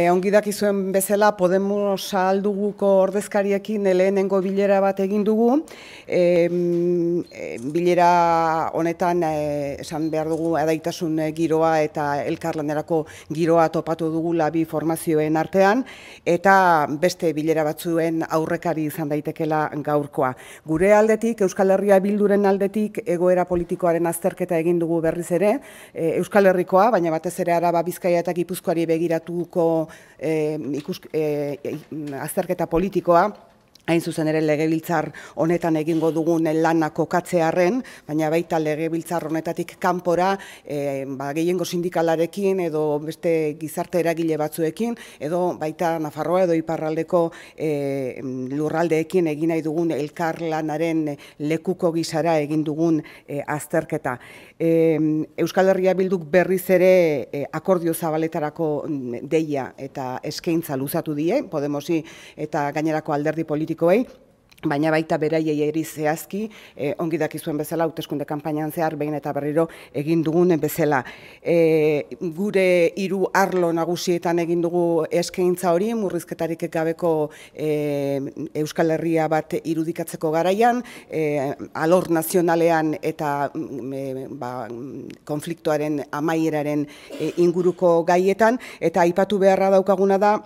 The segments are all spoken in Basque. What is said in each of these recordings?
Eh, ongi dakizuen bezala Podemos alduguko ordezkariekin lehenengo bilera bat egin dugu. E, bilera honetan eh, esan behar dugu adaitasun giroa eta elkarlanerako giroa topatu dugu labi formazioen artean eta beste bilera batzuen aurrekari izan daitekela gaurkoa. Gure aldetik, Euskal Herria bilduren aldetik egoera politikoaren azterketa egin dugu berriz ere, e, Euskal Herrikoa, baina batez ere araba bizkaia eta gipuzkoari begiratuko eh, ikus, azterketa politikoa, hain zuzen ere legebiltzar honetan egingo dugun lana kokatzearen, baina baita legebiltzar honetatik kanpora e, ba, gehiengo sindikalarekin edo beste gizarte eragile batzuekin, edo baita Nafarroa edo iparraldeko eh, lurraldeekin egin nahi dugun elkarlanaren lekuko gizara egin dugun eh, azterketa. E, Euskal Herria Bilduk berriz ere e, akordio zabaletarako mm, deia eta eskaintza luzatu die, Podemosi eta gainerako alderdi politik politikoei, baina baita beraiei eri zehazki, e, ongi dakizuen bezala, hauteskunde kanpainan zehar, behin eta berriro egin dugun bezala. E, gure hiru arlo nagusietan egin dugu eskaintza hori, murrizketarik gabeko e, Euskal Herria bat irudikatzeko garaian, e, alor nazionalean eta mm, e, ba, konfliktoaren amaieraren e, inguruko gaietan, eta aipatu beharra daukaguna da,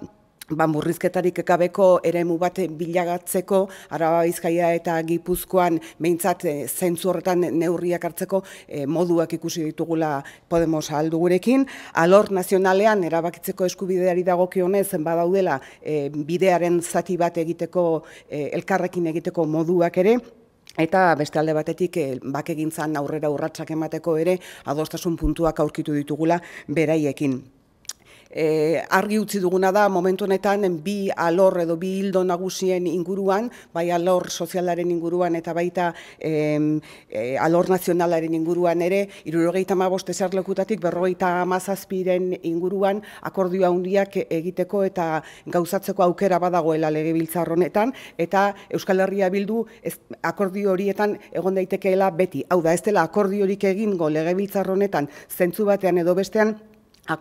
ba, murrizketarik ekabeko eremu bat bilagatzeko, araba eta gipuzkoan behintzat e, zentzu horretan neurriak hartzeko eh, moduak ikusi ditugula Podemos aldu gurekin. Alor nazionalean erabakitzeko eskubideari dagokionez badaudela e, bidearen zati bat egiteko elkarrekin egiteko moduak ere, Eta beste alde batetik e, bakegintzan aurrera urratsak emateko ere adostasun puntuak aurkitu ditugula beraiekin e, argi utzi duguna da momentu honetan bi alor edo bi hildo nagusien inguruan, bai alor sozialaren inguruan eta baita e, alor nazionalaren inguruan ere, irurogeita ma boste zerlekutatik mazazpiren inguruan akordioa handiak egiteko eta gauzatzeko aukera badagoela legebiltzar honetan eta Euskal Herria Bildu ez, akordio horietan egon daitekeela beti. Hau da, ez dela akordiorik egingo legebiltzar honetan zentzu batean edo bestean,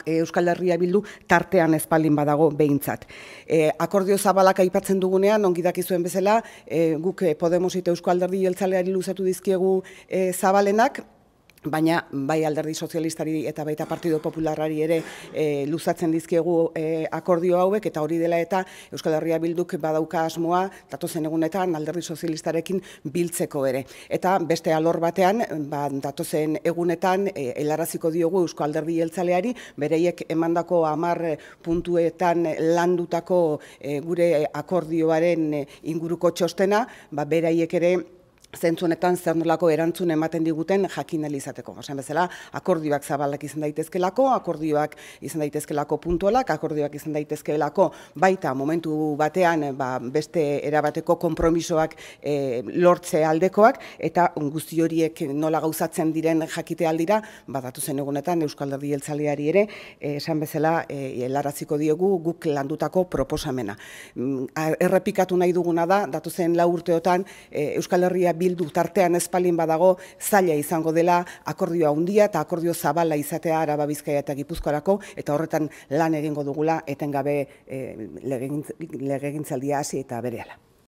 Eh, Euskal Herria bildu tartean espaldin badago behintzat. E, akordio zabalak aipatzen dugunean, ongi dakizuen bezala, e, guk Podemos eta Euskal Herria jeltzaleari luzatu dizkiegu e, zabalenak, baina bai alderdi sozialistari eta baita Partido Popularari ere e, luzatzen dizkiegu eh, akordio hauek eta hori dela eta Euskal Herria Bilduk badauka asmoa datozen egunetan alderdi sozialistarekin biltzeko ere. Eta beste alor batean, ba, datozen egunetan e, eh, elaraziko diogu Euskal Alderdi Jeltzaleari, bereiek emandako amar puntuetan landutako gure akordioaren inguruko txostena, ba, bereiek ere zentzunetan honetan zer erantzun ematen diguten jakin izateko. Osean bezala, akordioak zabalak izan daitezkelako, akordioak izan daitezkelako puntualak, akordioak izan daitezkelako baita momentu batean ba, beste erabateko konpromisoak e, lortze aldekoak, eta guzti horiek nola gauzatzen diren jakite aldira, badatu zen egunetan Euskal eltzaleari ere, eh, esan bezala, e, eh, laraziko diogu guk landutako proposamena. Mm, errepikatu nahi duguna da, datu zen laurteotan e, Euskal Herria bildu tartean espalin badago zaila izango dela akordioa handia eta akordio zabala izatea Araba Bizkaia eta Gipuzkoarako eta horretan lan egingo dugula etengabe e, legegintzaldia hasi eta berehala.